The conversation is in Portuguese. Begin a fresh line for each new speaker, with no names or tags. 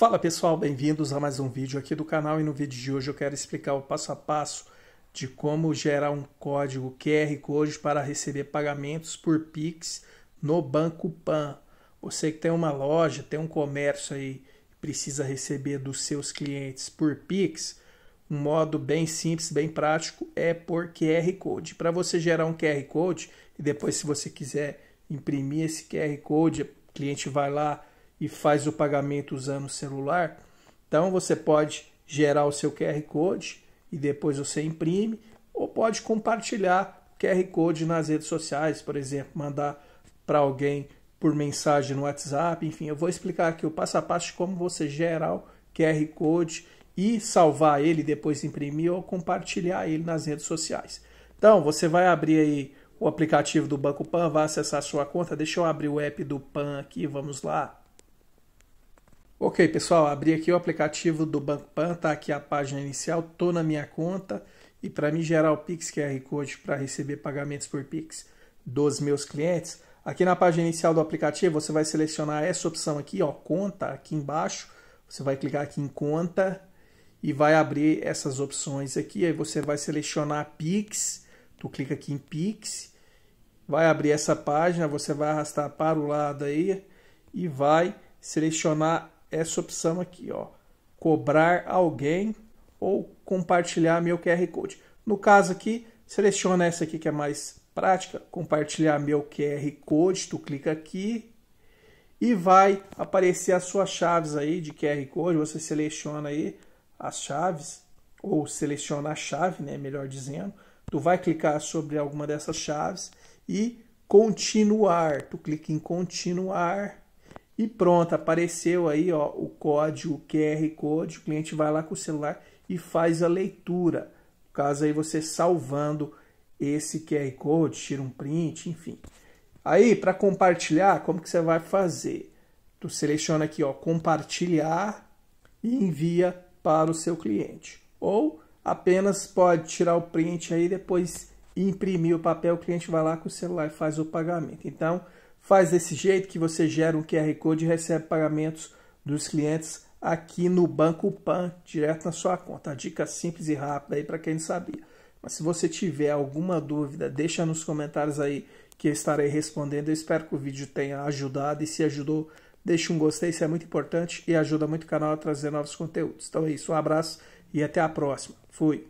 Fala pessoal, bem-vindos a mais um vídeo aqui do canal e no vídeo de hoje eu quero explicar o passo a passo de como gerar um código QR Code para receber pagamentos por Pix no Banco Pan. Você que tem uma loja, tem um comércio aí, precisa receber dos seus clientes por Pix, um modo bem simples, bem prático é por QR Code. Para você gerar um QR Code e depois se você quiser imprimir esse QR Code, o cliente vai lá e faz o pagamento usando o celular. Então você pode gerar o seu QR Code e depois você imprime, ou pode compartilhar o QR Code nas redes sociais, por exemplo, mandar para alguém por mensagem no WhatsApp. Enfim, eu vou explicar aqui o passo a passo de como você gerar o QR Code e salvar ele, depois imprimir ou compartilhar ele nas redes sociais. Então, você vai abrir aí o aplicativo do Banco Pan, vai acessar a sua conta. Deixa eu abrir o app do Pan aqui, vamos lá. Ok, pessoal, abri aqui o aplicativo do Pan, Está aqui a página inicial, tô na minha conta e para me gerar o Pix QR Code para receber pagamentos por Pix dos meus clientes, aqui na página inicial do aplicativo você vai selecionar essa opção aqui, ó, conta, aqui embaixo, você vai clicar aqui em conta e vai abrir essas opções aqui, aí você vai selecionar Pix, tu clica aqui em Pix, vai abrir essa página, você vai arrastar para o lado aí e vai selecionar essa opção aqui, ó, cobrar alguém ou compartilhar meu QR Code. No caso aqui, seleciona essa aqui que é mais prática, compartilhar meu QR Code, tu clica aqui e vai aparecer as suas chaves aí de QR Code, você seleciona aí as chaves ou seleciona a chave, né, melhor dizendo, tu vai clicar sobre alguma dessas chaves e continuar, tu clica em continuar e pronto, apareceu aí ó, o código, o QR Code, o cliente vai lá com o celular e faz a leitura. No caso aí você salvando esse QR Code, tira um print, enfim. Aí, para compartilhar, como que você vai fazer? Tu seleciona aqui, ó, compartilhar e envia para o seu cliente. Ou apenas pode tirar o print aí depois imprimir o papel, o cliente vai lá com o celular e faz o pagamento. Então, Faz desse jeito que você gera um QR Code e recebe pagamentos dos clientes aqui no Banco Pan, direto na sua conta. dica simples e rápida aí para quem não sabia. Mas se você tiver alguma dúvida, deixa nos comentários aí que eu estarei respondendo. Eu espero que o vídeo tenha ajudado e se ajudou, deixa um gostei, isso é muito importante e ajuda muito o canal a trazer novos conteúdos. Então é isso, um abraço e até a próxima. Fui!